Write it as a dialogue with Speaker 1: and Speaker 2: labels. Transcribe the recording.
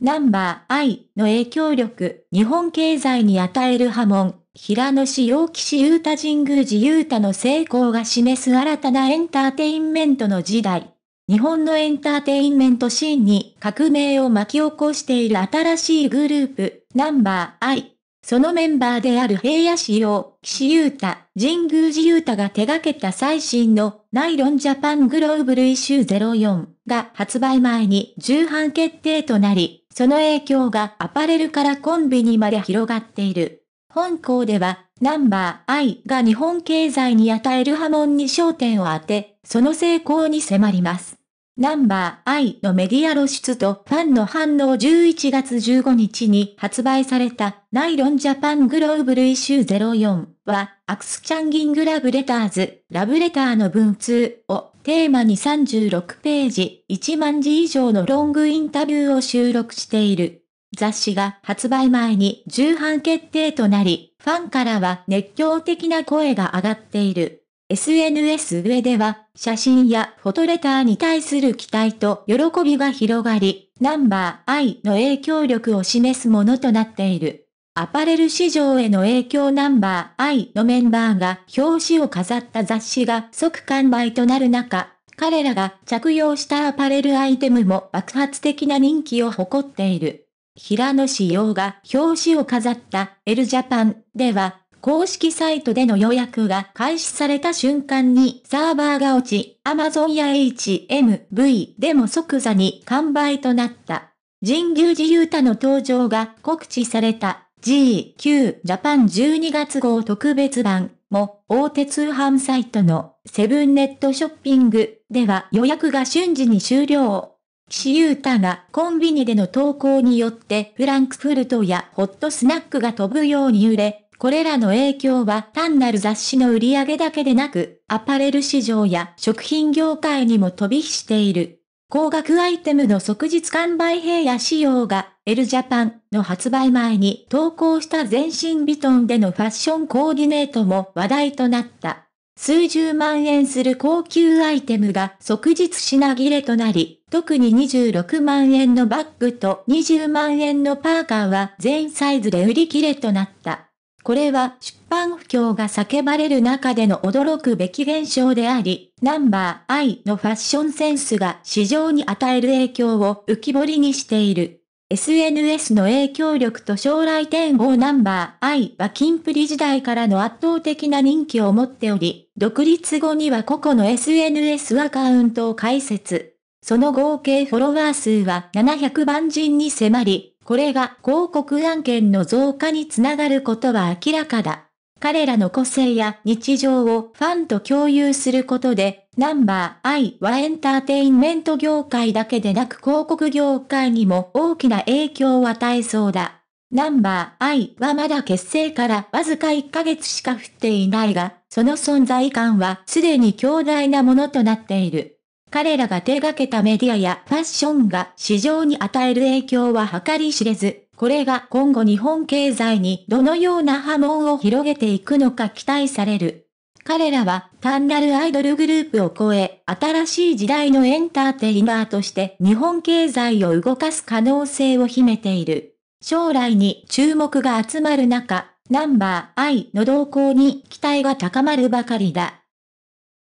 Speaker 1: ナンバー I の影響力、日本経済に与える波紋、平野市陽騎士ー太神宮寺ー太の成功が示す新たなエンターテインメントの時代。日本のエンターテインメントシーンに革命を巻き起こしている新しいグループ、ナンバー I。そのメンバーである平野市陽、岸優太、神宮寺優太が手掛けた最新のナイロンジャパングローブルイシュー04が発売前に重版決定となり、その影響がアパレルからコンビニまで広がっている。本校では、ナンバー I が日本経済に与える波紋に焦点を当て、その成功に迫ります。ナンバー I のメディア露出とファンの反応11月15日に発売されたナイロンジャパングローブルイシュー04はアクスチャンギングラブレターズ、ラブレターの文通をテーマに36ページ、1万字以上のロングインタビューを収録している。雑誌が発売前に重版決定となり、ファンからは熱狂的な声が上がっている。SNS 上では、写真やフォトレターに対する期待と喜びが広がり、ナンバー I の影響力を示すものとなっている。アパレル市場への影響ナンバー I のメンバーが表紙を飾った雑誌が即完売となる中、彼らが着用したアパレルアイテムも爆発的な人気を誇っている。平野市陽が表紙を飾った L ジャパンでは、公式サイトでの予約が開始された瞬間にサーバーが落ち、Amazon や HMV でも即座に完売となった。神宮寺勇太の登場が告知された。GQ ジャパン12月号特別版も大手通販サイトのセブンネットショッピングでは予約が瞬時に終了。岸優太がコンビニでの投稿によってフランクフルトやホットスナックが飛ぶように揺れ、これらの影響は単なる雑誌の売り上げだけでなく、アパレル市場や食品業界にも飛び火している。高額アイテムの即日完売平や仕様がベルジャパンの発売前に投稿した全身ビトンでのファッションコーディネートも話題となった。数十万円する高級アイテムが即日品切れとなり、特に26万円のバッグと20万円のパーカーは全サイズで売り切れとなった。これは出版不況が叫ばれる中での驚くべき現象であり、ナンバー I のファッションセンスが市場に与える影響を浮き彫りにしている。SNS の影響力と将来展望ナンバー I はキンプリ時代からの圧倒的な人気を持っており、独立後には個々の SNS アカウントを開設。その合計フォロワー数は700万人に迫り、これが広告案件の増加につながることは明らかだ。彼らの個性や日常をファンと共有することで、ナンバー I はエンターテインメント業界だけでなく広告業界にも大きな影響を与えそうだ。ナンバー I はまだ結成からわずか1ヶ月しか降っていないが、その存在感はすでに強大なものとなっている。彼らが手掛けたメディアやファッションが市場に与える影響は計り知れず、これが今後日本経済にどのような波紋を広げていくのか期待される。彼らは単なるアイドルグループを超え、新しい時代のエンターテイナーとして日本経済を動かす可能性を秘めている。将来に注目が集まる中、ナンバー I の動向に期待が高まるばかりだ。